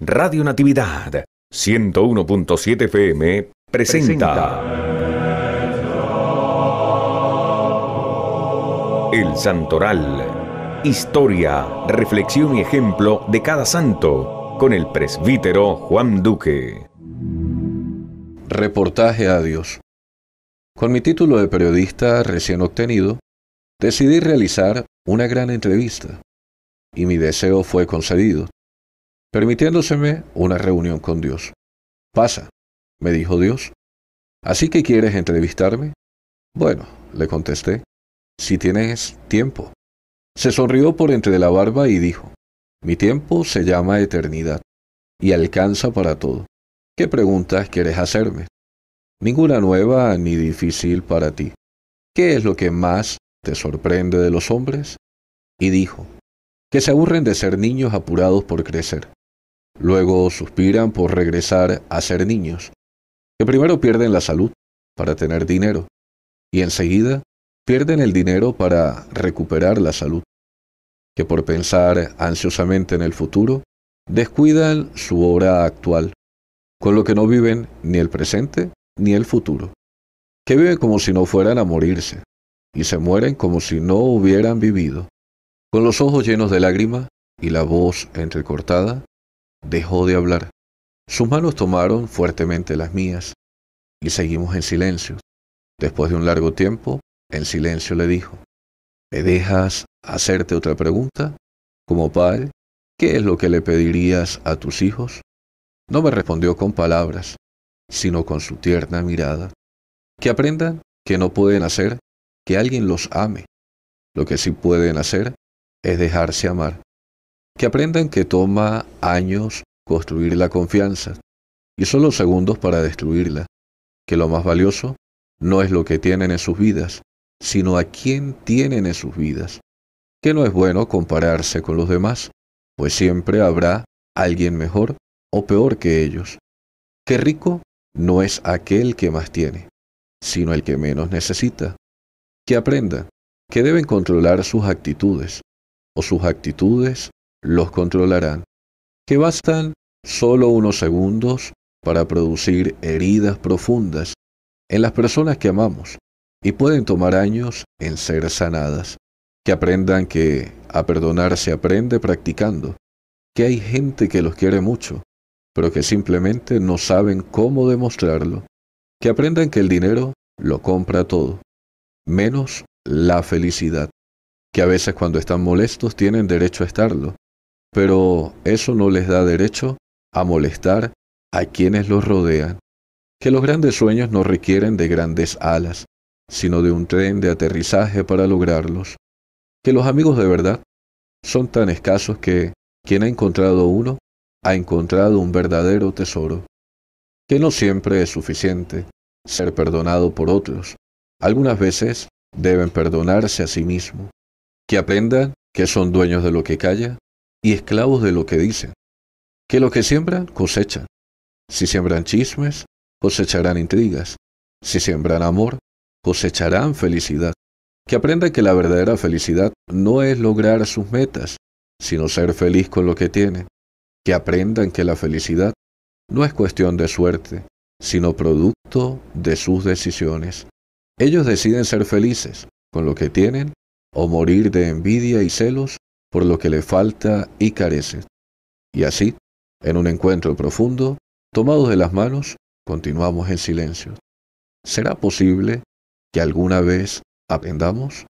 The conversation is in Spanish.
Radio Natividad 101.7 FM presenta, El Santoral. Historia, reflexión y ejemplo de cada santo con el presbítero Juan Duque. Reportaje a Dios. Con mi título de periodista recién obtenido, decidí realizar una gran entrevista y mi deseo fue concedido permitiéndoseme una reunión con Dios. Pasa, me dijo Dios. ¿Así que quieres entrevistarme? Bueno, le contesté, si tienes tiempo. Se sonrió por entre la barba y dijo, mi tiempo se llama eternidad y alcanza para todo. ¿Qué preguntas quieres hacerme? Ninguna nueva ni difícil para ti. ¿Qué es lo que más te sorprende de los hombres? Y dijo, que se aburren de ser niños apurados por crecer. Luego suspiran por regresar a ser niños, que primero pierden la salud para tener dinero y enseguida pierden el dinero para recuperar la salud, que por pensar ansiosamente en el futuro descuidan su hora actual, con lo que no viven ni el presente ni el futuro, que viven como si no fueran a morirse y se mueren como si no hubieran vivido, con los ojos llenos de lágrimas y la voz entrecortada dejó de hablar. Sus manos tomaron fuertemente las mías y seguimos en silencio. Después de un largo tiempo, en silencio le dijo, ¿me dejas hacerte otra pregunta? Como padre, ¿qué es lo que le pedirías a tus hijos? No me respondió con palabras, sino con su tierna mirada. Que aprendan que no pueden hacer que alguien los ame. Lo que sí pueden hacer es dejarse amar. Que aprendan que toma años construir la confianza y solo segundos para destruirla. Que lo más valioso no es lo que tienen en sus vidas, sino a quién tienen en sus vidas. Que no es bueno compararse con los demás, pues siempre habrá alguien mejor o peor que ellos. Que rico no es aquel que más tiene, sino el que menos necesita. Que aprendan que deben controlar sus actitudes, o sus actitudes los controlarán, que bastan solo unos segundos para producir heridas profundas en las personas que amamos y pueden tomar años en ser sanadas. Que aprendan que a perdonar se aprende practicando, que hay gente que los quiere mucho, pero que simplemente no saben cómo demostrarlo. Que aprendan que el dinero lo compra todo, menos la felicidad, que a veces cuando están molestos tienen derecho a estarlo, pero eso no les da derecho a molestar a quienes los rodean. Que los grandes sueños no requieren de grandes alas, sino de un tren de aterrizaje para lograrlos. Que los amigos de verdad son tan escasos que quien ha encontrado uno ha encontrado un verdadero tesoro. Que no siempre es suficiente ser perdonado por otros. Algunas veces deben perdonarse a sí mismos. Que aprendan que son dueños de lo que calla y esclavos de lo que dicen. Que lo que siembran, cosechan. Si siembran chismes, cosecharán intrigas. Si siembran amor, cosecharán felicidad. Que aprendan que la verdadera felicidad no es lograr sus metas, sino ser feliz con lo que tiene. Que aprendan que la felicidad no es cuestión de suerte, sino producto de sus decisiones. Ellos deciden ser felices con lo que tienen o morir de envidia y celos por lo que le falta y carece. Y así, en un encuentro profundo, tomados de las manos, continuamos en silencio. ¿Será posible que alguna vez aprendamos?